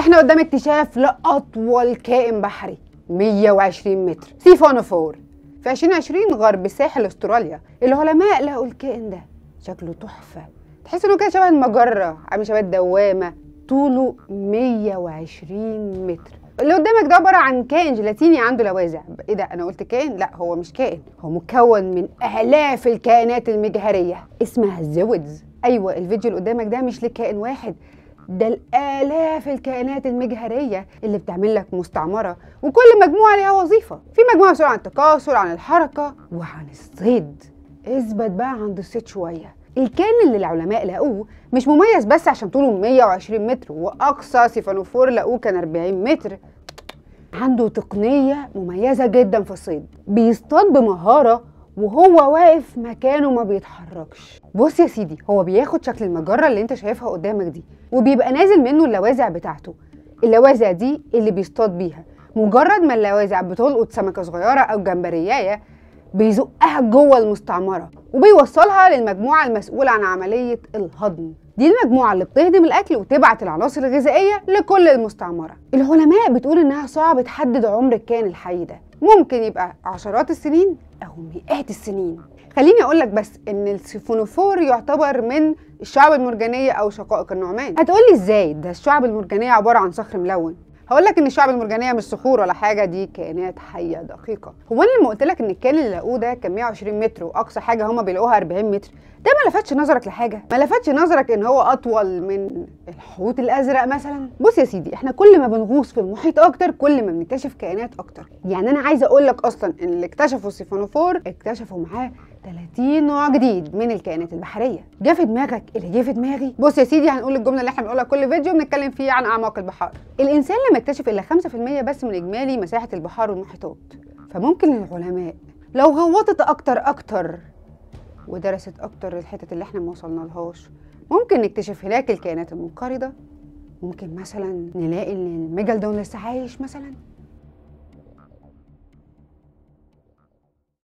احنا قدام اكتشاف لأطول كائن بحري 120 متر سيفونوفور في 2020 غرب ساحل استراليا العلماء لقوا الكائن ده شكله تحفة تحس انه كده شبه المجرة عامل شبه الدوامة طوله 120 متر اللي قدامك ده عباره عن كائن جيلاتيني عنده لوازع ايه ده انا قلت كائن لا هو مش كائن هو مكون من الاف الكائنات المجهريه اسمها الزودز ايوه الفيديو اللي قدامك ده مش لكائن واحد ده الالاف الكائنات المجهريه اللي بتعمل لك مستعمره وكل مجموعه ليها وظيفه في مجموعه مسؤوله عن التكاثر عن الحركه وعن الصيد اثبت بقى عند الصيد شويه الكائن اللي العلماء لقوه مش مميز بس عشان طوله 120 متر واقصى سيفانوفور لقوه كان 40 متر عنده تقنيه مميزه جدا في الصيد بيصطاد بمهاره وهو واقف مكانه ما بيتحركش بص يا سيدي هو بياخد شكل المجره اللي انت شايفها قدامك دي وبيبقى نازل منه اللوازع بتاعته اللوازع دي اللي بيصطاد بيها مجرد ما اللوازع بتلقط سمكه صغيره او جمبريايه بيزقها جوه المستعمره وبيوصلها للمجموعه المسؤوله عن عمليه الهضم دي المجموعه اللي بتهضم الاكل وتبعت العناصر الغذائيه لكل المستعمره العلماء بتقول انها صعب تحدد عمر الكائن الحي ده ممكن يبقى عشرات السنين أو مئات السنين خليني اقول لك بس ان السيفونوفور يعتبر من الشعب المرجانيه او شقائق النعمان هتقولي ازاي ده الشعب المرجانيه عباره عن صخر ملون هقول لك ان الشعب المرجانيه مش صخور ولا حاجه دي كائنات حيه دقيقه هو انا لما قلت لك ان الكائن اللي لاقوه ده كان 120 متر واقصى حاجه هما بيلاقوها 40 متر ده ما لفتش نظرك لحاجه ما لفتش نظرك ان هو اطول من الحوت الازرق مثلا بص يا سيدي احنا كل ما بنغوص في المحيط اكتر كل ما بنكتشف كائنات اكتر يعني انا عايزه اقول لك اصلا ان اللي اكتشفوا السيفانوفور اكتشفوا معاه 30 نوع جديد من الكائنات البحريه جه في دماغك اللي جه في دماغي بص يا سيدي هنقول الجمله اللي احنا بنقولها كل فيديو بنتكلم فيه عن اعماق البحار الانسان لما يكتشف الا 5% بس من اجمالي مساحه البحار والمحيطات فممكن العلماء لو غوطت اكتر اكتر ودرست أكتر الحتت اللي احنا ما وصلنا لهاش ممكن نكتشف هناك الكائنات المنقرضة ممكن مثلا نلاقي ان الميجالودون لسه عايش مثلا